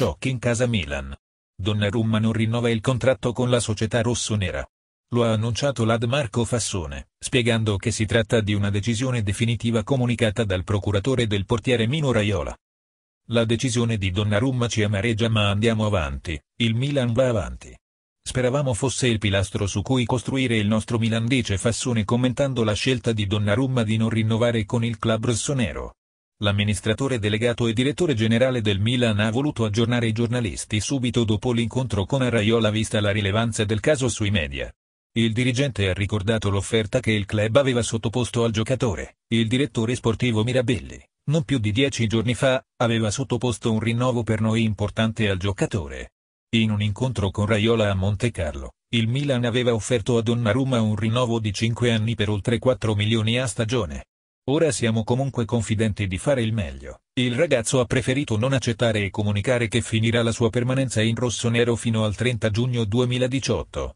shock in casa Milan. Donnarumma non rinnova il contratto con la società rossonera. Lo ha annunciato l'ad Marco Fassone, spiegando che si tratta di una decisione definitiva comunicata dal procuratore del portiere Mino Raiola. La decisione di Donnarumma ci amareggia ma andiamo avanti, il Milan va avanti. Speravamo fosse il pilastro su cui costruire il nostro Milan dice Fassone commentando la scelta di Donnarumma di non rinnovare con il club rossonero. L'amministratore delegato e direttore generale del Milan ha voluto aggiornare i giornalisti subito dopo l'incontro con Arraiola vista la rilevanza del caso sui media. Il dirigente ha ricordato l'offerta che il club aveva sottoposto al giocatore, il direttore sportivo Mirabelli, non più di dieci giorni fa, aveva sottoposto un rinnovo per noi importante al giocatore. In un incontro con Raiola a Monte Carlo, il Milan aveva offerto a Donnarumma un rinnovo di 5 anni per oltre 4 milioni a stagione. Ora siamo comunque confidenti di fare il meglio. Il ragazzo ha preferito non accettare e comunicare che finirà la sua permanenza in rossonero fino al 30 giugno 2018.